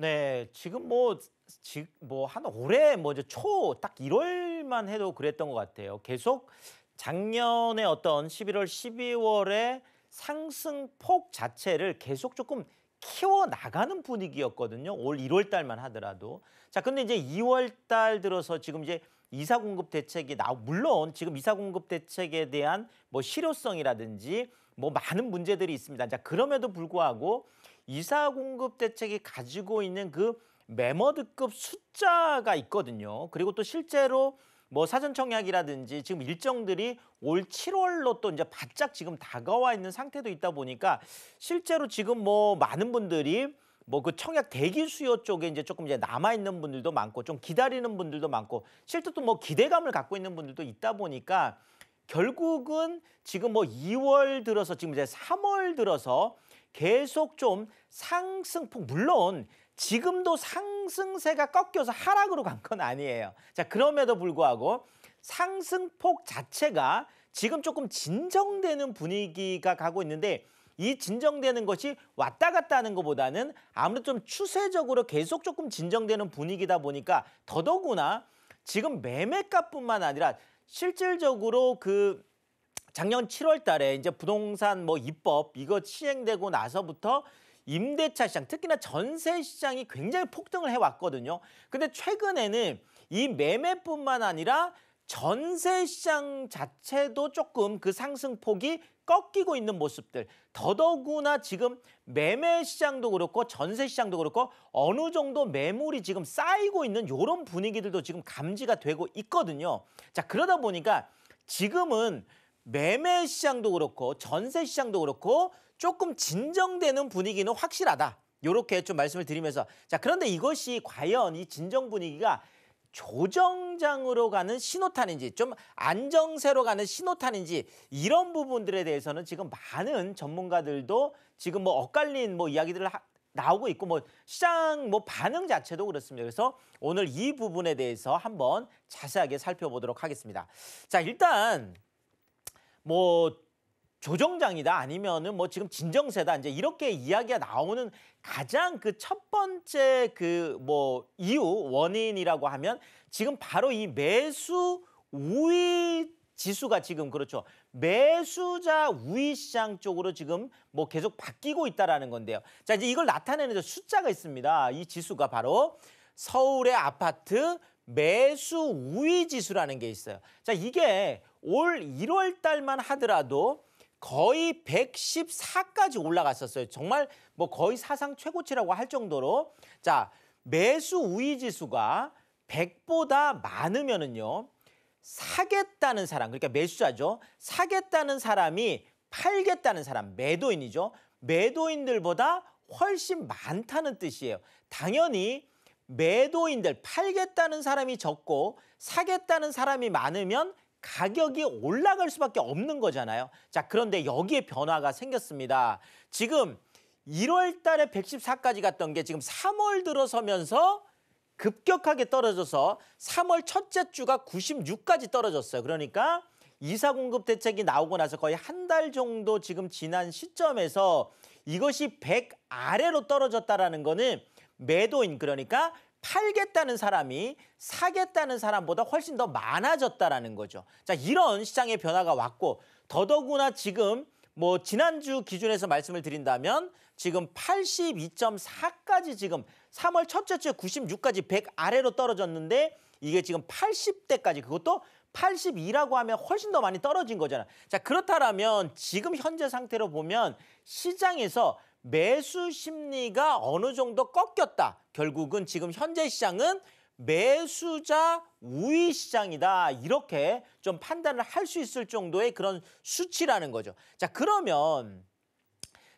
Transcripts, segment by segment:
네, 지금 뭐 지금 뭐한 올해 뭐이 제 초딱 1월만 해도 그랬던 것 같아요. 계속 작년에 어떤 11월, 12월에 상승폭 자체를 계속 조금 키워나가는 분위기였거든요. 올 1월 달만 하더라도. 자, 근데 이제 2월 달 들어서 지금 이제 이사 공급 대책이 나 물론 지금 이사 공급 대책에 대한 뭐 실효성이라든지 뭐 많은 문제들이 있습니다. 자, 그럼에도 불구하고 이사 공급 대책이 가지고 있는 그 매머드급 숫자가 있거든요. 그리고 또 실제로 뭐 사전 청약이라든지 지금 일정들이 올 7월로 또 이제 바짝 지금 다가와 있는 상태도 있다 보니까 실제로 지금 뭐 많은 분들이 뭐 그 청약 대기 수요 쪽에 이제 조금 이제 남아 있는 분들도 많고 좀 기다리는 분들도 많고 실제 또 뭐 기대감을 갖고 있는 분들도 있다 보니까 결국은 지금 뭐 2월 들어서 지금 이제 3월 들어서 계속 좀 상승폭 물론 지금도 상승세가 꺾여서 하락으로 간 건 아니에요. 자 그럼에도 불구하고 상승폭 자체가 지금 조금 진정되는 분위기가 가고 있는데 이 진정되는 것이 왔다 갔다 하는 것보다는 아무래도 좀 추세적으로 계속 조금 진정되는 분위기다 보니까 더더구나 지금 매매가뿐만 아니라 실질적으로 그 작년 7월 달에 이제 부동산 뭐 입법 이거 시행되고 나서부터 임대차 시장 특히나 전세 시장이 굉장히 폭등을 해왔거든요. 근데 최근에는 이 매매뿐만 아니라 전세 시장 자체도 조금 그 상승폭이 꺾이고 있는 모습들 더더구나 지금 매매 시장도 그렇고 전세 시장도 그렇고 어느 정도 매물이 지금 쌓이고 있는 이런 분위기들도 지금 감지가 되고 있거든요. 자 그러다 보니까 지금은 매매 시장도 그렇고 전세 시장도 그렇고 조금 진정되는 분위기는 확실하다. 이렇게 좀 말씀을 드리면서 자 그런데 이것이 과연 이 진정 분위기가 조정장으로 가는 신호탄인지 좀 안정세로 가는 신호탄인지 이런 부분들에 대해서는 지금 많은 전문가들도 지금 뭐 엇갈린 뭐 이야기들을 하, 나오고 있고 뭐 시장 뭐 반응 자체도 그렇습니다. 그래서 오늘 이 부분에 대해서 한번 자세하게 살펴보도록 하겠습니다. 자 일단 뭐 조정장이다 아니면은 뭐 지금 진정세다 이제 이렇게 이야기가 나오는 가장 그 첫 번째 그 뭐 이유 원인이라고 하면 지금 바로 이 매수 우위 지수가 지금 그렇죠. 매수자 우위 시장 쪽으로 지금 뭐 계속 바뀌고 있다라는 건데요. 자, 이제 이걸 나타내는 숫자가 있습니다. 이 지수가 바로 서울의 아파트 매수 우위 지수라는 게 있어요. 자, 이게 올 1월 달만 하더라도 거의 114까지 올라갔었어요. 정말 뭐 거의 사상 최고치라고 할 정도로 자 매수 우위 지수가 100보다 많으면은요 사겠다는 사람 그러니까 매수자죠 사겠다는 사람이 팔겠다는 사람 매도인이죠 매도인들보다 훨씬 많다는 뜻이에요. 당연히 매도인들 팔겠다는 사람이 적고 사겠다는 사람이 많으면 가격이 올라갈 수밖에 없는 거잖아요. 자, 그런데 여기에 변화가 생겼습니다. 지금 1월 달에 114까지 갔던 게 지금 3월 들어서면서 급격하게 떨어져서 3월 첫째 주가 96까지 떨어졌어요. 그러니까 이사 공급 대책이 나오고 나서 거의 한 달 정도 지금 지난 시점에서 이것이 100 아래로 떨어졌다라는 거는 매도인 그러니까 팔겠다는 사람이 사겠다는 사람보다 훨씬 더 많아졌다라는 거죠. 자, 이런 시장의 변화가 왔고 더더구나 지금 뭐 지난주 기준에서 말씀을 드린다면 지금 82.4까지 지금 3월 첫째 주에 96까지 100 아래로 떨어졌는데 이게 지금 80대까지 그것도 82라고 하면 훨씬 더 많이 떨어진 거잖아. 자, 그렇다라면 지금 현재 상태로 보면 시장에서 매수 심리가 어느 정도 꺾였다. 결국은 지금 현재 시장은 매수자 우위 시장이다 이렇게 좀 판단을 할 수 있을 정도의 그런 수치라는 거죠. 자 그러면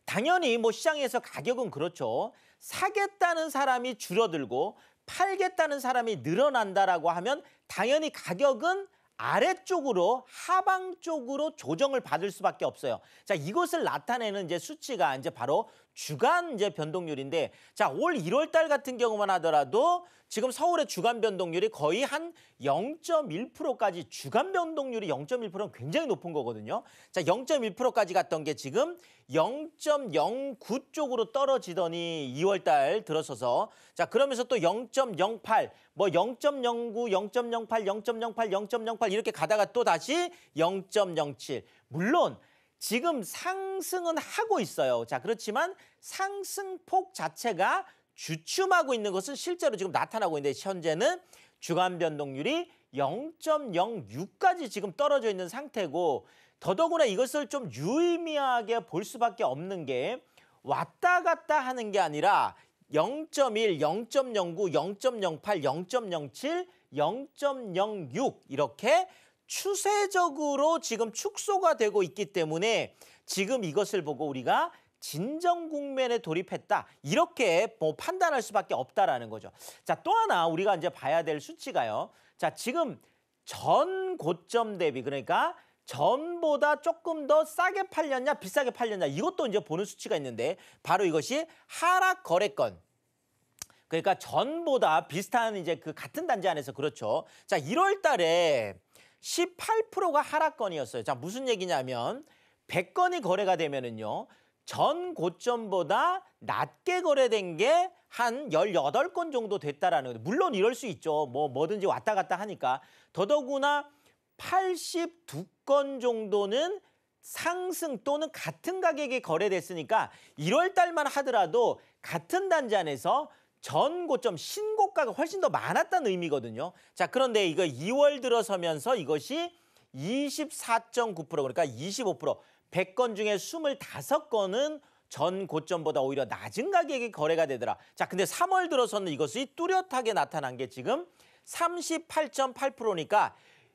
당연히 뭐 시장에서 가격은 그렇죠. 사겠다는 사람이 줄어들고 팔겠다는 사람이 늘어난다라고 하면 당연히 가격은 아래쪽으로 하방 쪽으로 조정을 받을 수밖에 없어요. 자, 이것을 나타내는 이제 수치가 이제 바로 주간 이제 변동률인데 자, 올 1월 달 같은 경우만 하더라도 지금 서울의 주간 변동률이 거의 한 0.1%까지 주간 변동률이 0.1%는 굉장히 높은 거거든요. 자, 0.1%까지 갔던 게 지금 0.09 쪽으로 떨어지더니 2월 달 들어서서 자, 그러면서 또 0.08, 뭐 0.09, 0.08, 0.08, 0.08 이렇게 가다가 또 다시 0.07. 물론 지금 상승은 하고 있어요. 자, 그렇지만 상승폭 자체가 주춤하고 있는 것은 실제로 지금 나타나고 있는데 현재는 주간 변동률이 0.06까지 지금 떨어져 있는 상태고 더더구나 이것을 좀 유의미하게 볼 수밖에 없는 게 왔다 갔다 하는 게 아니라 0.1, 0.09, 0.08, 0.07, 0.06 이렇게 추세적으로 지금 축소가 되고 있기 때문에 지금 이것을 보고 우리가 진정 국면에 돌입했다. 이렇게 뭐 판단할 수밖에 없다라는 거죠. 자, 또 하나 우리가 이제 봐야 될 수치가요. 자, 지금 전 고점 대비 그러니까 전보다 조금 더 싸게 팔렸냐 비싸게 팔렸냐 이것도 이제 보는 수치가 있는데 바로 이것이 하락 거래건 그러니까 전보다 비슷한 이제 그 같은 단지 안에서 그렇죠. 자, 1월 달에 18%가 하락권이었어요. 자, 무슨 얘기냐면 100건이 거래가 되면은요. 전 고점보다 낮게 거래된 게 한1 8건 정도 됐다라는 거죠. 물론 이럴 수 있죠. 뭐 뭐든지 왔다 갔다 하니까. 더더구나 82건 정도는 상승 또는 같은 가격에 거래됐으니까 1월 달만 하더라도 같은 단지 안에서 전 고점 신고가가 훨씬 더 많았다는 의미거든요. 자, 그런데 이거 2월 들어서면서 이것이 24.9% 그러니까 25% 100건 중에 25건은 전 고점보다 오히려 낮은 가격에 거래가 되더라. 자, 근데 3월 들어서는 이것이 뚜렷하게 나타난 게 지금 38.8%니까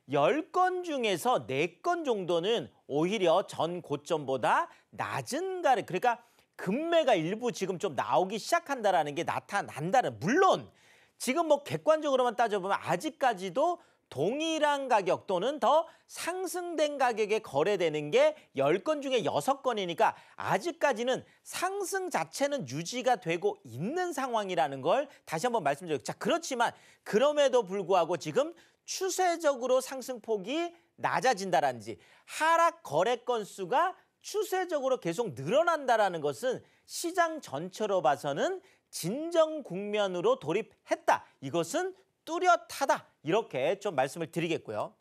10건 중에서 4건 정도는 오히려 전 고점보다 낮은 가래. 그러니까 금매가 일부 지금 좀 나오기 시작한다라는 게 나타난다는 물론 지금 뭐 객관적으로만 따져보면 아직까지도 동일한 가격 또는 더 상승된 가격에 거래되는 게1 0건 중에 6 건이니까 아직까지는 상승 자체는 유지가 되고 있는 상황이라는 걸 다시 한번 말씀드리요 자, 그렇지만 그럼에도 불구하고 지금 추세적으로 상승폭이 낮아진다라는지 하락 거래 건수가 추세적으로 계속 늘어난다라는 것은 시장 전체로 봐서는 진정 국면으로 돌입했다. 이것은 뚜렷하다. 이렇게 좀 말씀을 드리겠고요.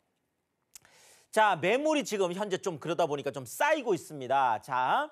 자, 매물이 지금 현재 좀 그러다 보니까 좀 쌓이고 있습니다. 자,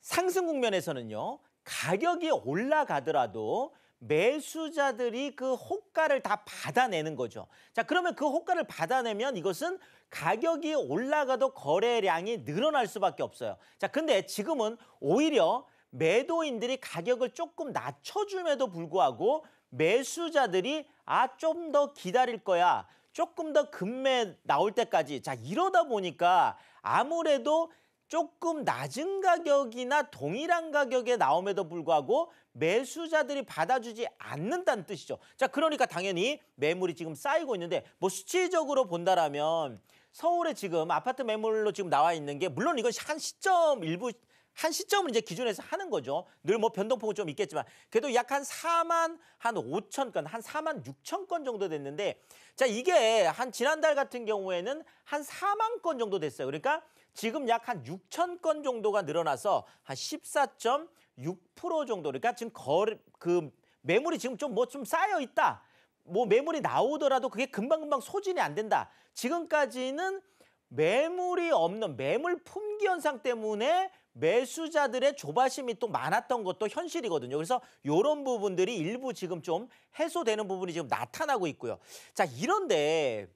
상승 국면에서는요. 가격이 올라가더라도 매수자들이 그 호가를 다 받아내는 거죠. 자, 그러면 그 호가를 받아내면 이것은 가격이 올라가도 거래량이 늘어날 수밖에 없어요. 자, 근데 지금은 오히려 매도인들이 가격을 조금 낮춰줌에도 불구하고 매수자들이 아, 좀 더 기다릴 거야. 조금 더금매 나올 때까지. 자, 이러다 보니까 아무래도 조금 낮은 가격이나 동일한 가격에 나옴에도 불구하고 매수자들이 받아주지 않는다는 뜻이죠. 자, 그러니까 당연히 매물이 지금 쌓이고 있는데 뭐 수치적으로 본다라면 서울에 지금 아파트 매물로 지금 나와 있는 게 물론 이건 한 시점 일부 한 시점을 이제 기준에서 하는 거죠. 늘 뭐 변동폭은 좀 있겠지만 그래도 약 한 4만 한 5천 건, 한 4만 6천 건 정도 됐는데 자, 이게 한 지난달 같은 경우에는 한 4만 건 정도 됐어요. 그러니까 지금 약 한 6천 건 정도가 늘어나서 한 14.6% 정도. 그러니까 지금 거래, 그 매물이 지금 좀 뭐좀 뭐 쌓여 있다. 뭐 매물이 나오더라도 그게 금방금방 소진이 안 된다. 지금까지는 매물이 없는 매물 품귀 현상 때문에 매수자들의 조바심이 또 많았던 것도 현실이거든요. 그래서 이런 부분들이 일부 지금 좀 해소되는 부분이 지금 나타나고 있고요. 자, 이런데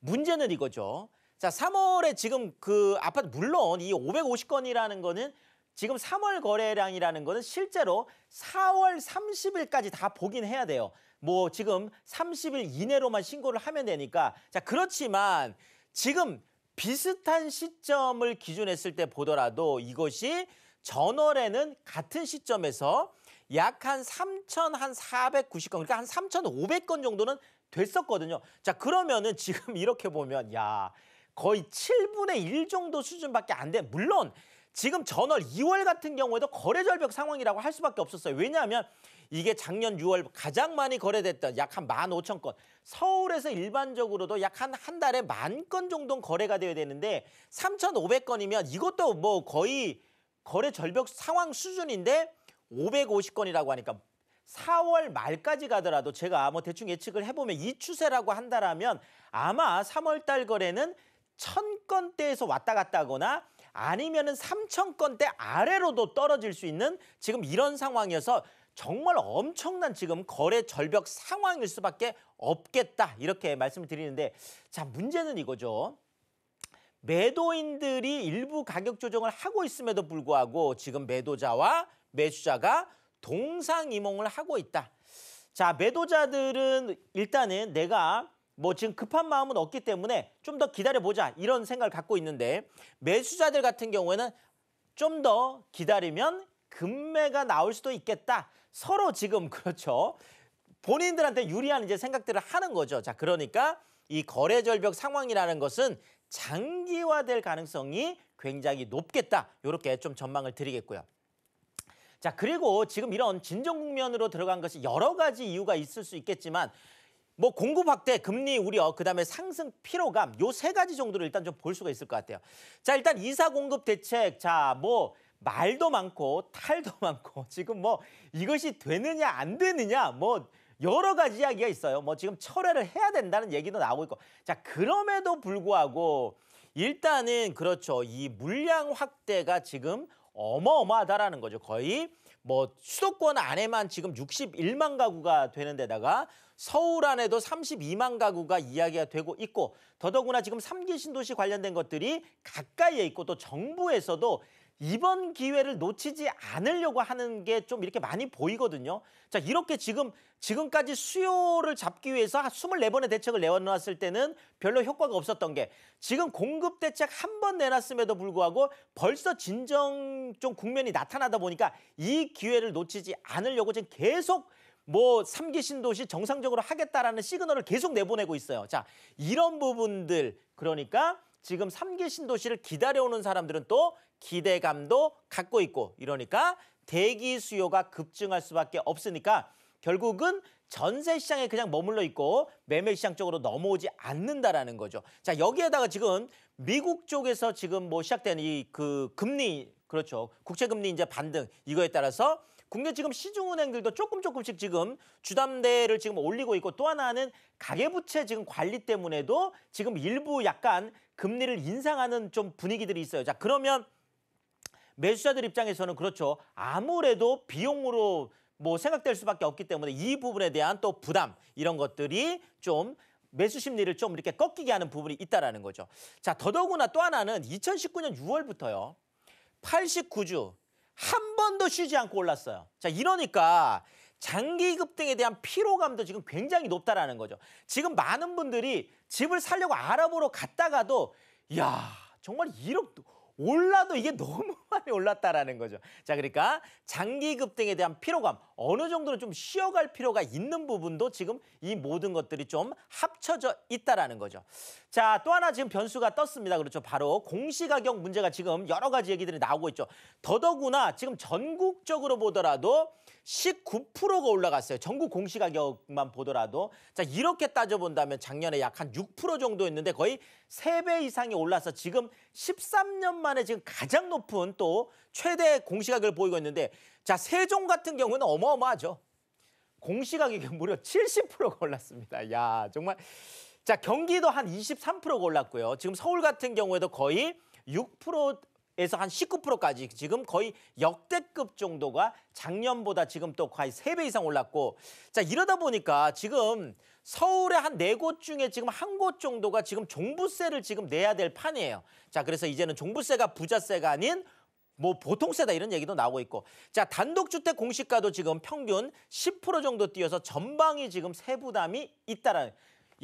문제는 이거죠. 자, 3월에 지금 그 아파트 물론 이 550건이라는 거는 지금 3월 거래량이라는 거는 실제로 4월 30일까지 다 보긴 해야 돼요. 뭐 지금 30일 이내로만 신고를 하면 되니까 자 그렇지만 지금 비슷한 시점을 기준했을 때 보더라도 이것이 전월에는 같은 시점에서 약 한 3,490건 그러니까 한 3,500건 정도는 됐었거든요. 자 그러면은 지금 이렇게 보면 야 거의 7분의 1 정도 수준밖에 안 돼. 물론 지금 전월 2월 같은 경우에도 거래 절벽 상황이라고 할 수밖에 없었어요. 왜냐하면 이게 작년 6월 가장 많이 거래됐던 약 한 15,000건. 서울에서 일반적으로도 약 한한 한 달에 만 건 정도 거래가 되어야 되는데 3,500건이면 이것도 뭐 거의 거래 절벽 상황 수준인데 550건이라고 하니까 4월 말까지 가더라도 제가 뭐 대충 예측을 해보면 이 추세라고 한다라면 아마 3월 달 거래는 천건대에서 왔다 갔다 하거나 아니면은 삼천 건대 아래로도 떨어질 수 있는 지금 이런 상황이어서 정말 엄청난 지금 거래 절벽 상황일 수밖에 없겠다 이렇게 말씀을 드리는데 자 문제는 이거죠. 매도인들이 일부 가격 조정을 하고 있음에도 불구하고 지금 매도자와 매수자가 동상이몽을 하고 있다. 자 매도자들은 일단은 내가 뭐 지금 급한 마음은 없기 때문에 좀 더 기다려보자 이런 생각을 갖고 있는데 매수자들 같은 경우에는 좀 더 기다리면 금매가 나올 수도 있겠다. 서로 지금 그렇죠. 본인들한테 유리한 이제 생각들을 하는 거죠. 자, 그러니까 이 거래 절벽 상황이라는 것은 장기화될 가능성이 굉장히 높겠다. 이렇게 좀 전망을 드리겠고요. 자, 그리고 지금 이런 진정 국면으로 들어간 것이 여러 가지 이유가 있을 수 있겠지만 뭐 공급 확대, 금리 우려, 그다음에 상승 피로감 요 세 가지 정도를 일단 좀 볼 수가 있을 것 같아요. 자, 일단 이사 공급 대책 자, 뭐 말도 많고 탈도 많고 지금 뭐 이것이 되느냐 안 되느냐 뭐 여러 가지 이야기가 있어요. 뭐 지금 철회를 해야 된다는 얘기도 나오고 있고. 자, 그럼에도 불구하고 일단은 그렇죠. 이 물량 확대가 지금 어마어마하다라는 거죠. 거의 뭐 수도권 안에만 지금 61만 가구가 되는 데다가 서울 안에도 32만 가구가 이야기가 되고 있고 더더구나 지금 삼기 신도시 관련된 것들이 가까이에 있고 또 정부에서도 이번 기회를 놓치지 않으려고 하는 게 좀 이렇게 많이 보이거든요. 자, 이렇게 지금 지금까지 수요를 잡기 위해서 24번의 대책을 내놓았을 때는 별로 효과가 없었던 게 지금 공급 대책 한 번 내놨음에도 불구하고 벌써 진정 좀 국면이 나타나다 보니까 이 기회를 놓치지 않으려고 지금 계속 뭐 3기 신도시 정상적으로 하겠다라는 시그널을 계속 내보내고 있어요. 자, 이런 부분들 그러니까 지금 3기 신도시를 기다려오는 사람들은 또 기대감도 갖고 있고 이러니까 대기 수요가 급증할 수밖에 없으니까 결국은 전세 시장에 그냥 머물러 있고 매매 시장 쪽으로 넘어오지 않는다라는 거죠. 자, 여기에다가 지금 미국 쪽에서 지금 뭐 시작된 이 그 금리 그렇죠. 국채 금리 이제 반등 이거에 따라서 국내 지금 시중은행들도 조금 조금씩 지금 주담대를 지금 올리고 있고 또 하나는 가계부채 지금 관리 때문에도 지금 일부 약간 금리를 인상하는 좀 분위기들이 있어요. 자 그러면 매수자들 입장에서는 그렇죠. 아무래도 비용으로 뭐 생각될 수밖에 없기 때문에 이 부분에 대한 또 부담 이런 것들이 좀 매수 심리를 좀 이렇게 꺾이게 하는 부분이 있다라는 거죠. 자, 더더구나 또 하나는 2019년 6월부터요. 89주 한 번도 쉬지 않고 올랐어요. 자, 이러니까 장기 급등에 대한 피로감도 지금 굉장히 높다라는 거죠. 지금 많은 분들이 집을 살려고 알아보러 갔다가도 야, 정말 1억 올라도 이게 너무 많이 올랐다라는 거죠. 자, 그러니까 장기 급등에 대한 피로감 어느 정도는 좀 쉬어갈 필요가 있는 부분도 지금 이 모든 것들이 좀 합쳐져 있다라는 거죠. 자, 또 하나 지금 변수가 떴습니다. 그렇죠. 바로 공시 가격 문제가 지금 여러 가지 얘기들이 나오고 있죠. 더더구나 지금 전국적으로 보더라도 19%가 올라갔어요. 전국 공시가격만 보더라도. 자, 이렇게 따져본다면 작년에 약 한 6% 정도였는데 거의 3배 이상이 올라서 지금 13년 만에 지금 가장 높은 또 최대 공시가격을 보이고 있는데 자, 세종 같은 경우는 어마어마하죠. 공시가격이 무려 70%가 올랐습니다. 야, 정말. 자, 경기도 한 23%가 올랐고요. 지금 서울 같은 경우에도 거의 6% 에서 한 19%까지 지금 거의 역대급 정도가 작년보다 지금 또 거의 3배 이상 올랐고 자 이러다 보니까 지금 서울의 한 네 곳 중에 지금 한 곳 정도가 지금 종부세를 지금 내야 될 판이에요. 자 그래서 이제는 종부세가 부자세가 아닌 뭐 보통세다 이런 얘기도 나오고 있고 자 단독주택 공시가도 지금 평균 10% 정도 뛰어서 전방이 지금 세부담이 있다라는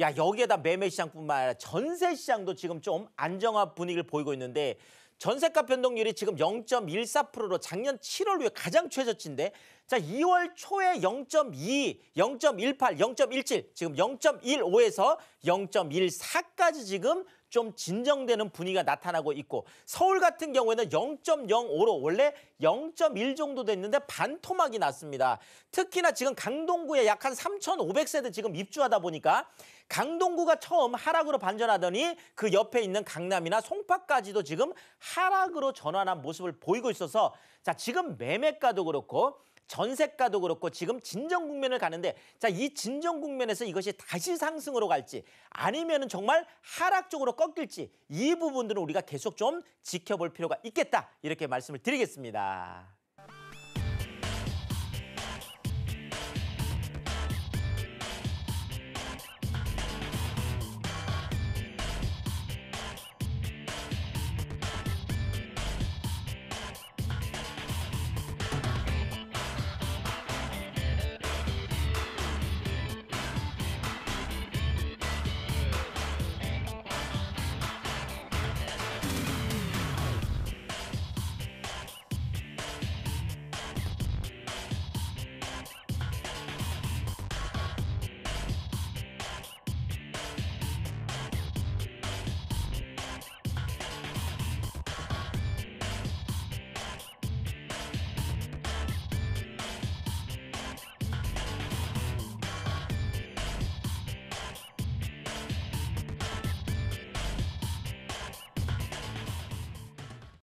야 여기에다 매매 시장뿐만 아니라 전세 시장도 지금 좀 안정화 분위기를 보이고 있는데 전세값 변동률이 지금 0.14%로 작년 7월 후에 가장 최저치인데 자 2월 초에 0.2, 0.18, 0.17 지금 0.15에서 0.14까지 지금 좀 진정되는 분위기가 나타나고 있고 서울 같은 경우에는 0.05로 원래 0.1 정도 됐는데 반토막이 났습니다. 특히나 지금 강동구에 약 한 3,500세대 지금 입주하다 보니까 강동구가 처음 하락으로 반전하더니 그 옆에 있는 강남이나 송파까지도 지금 하락으로 전환한 모습을 보이고 있어서 자 지금 매매가도 그렇고 전세가도 그렇고 지금 진정 국면을 가는데 자 이 진정 국면에서 이것이 다시 상승으로 갈지 아니면은 정말 하락 쪽으로 꺾일지 이 부분들은 우리가 계속 좀 지켜볼 필요가 있겠다 이렇게 말씀을 드리겠습니다.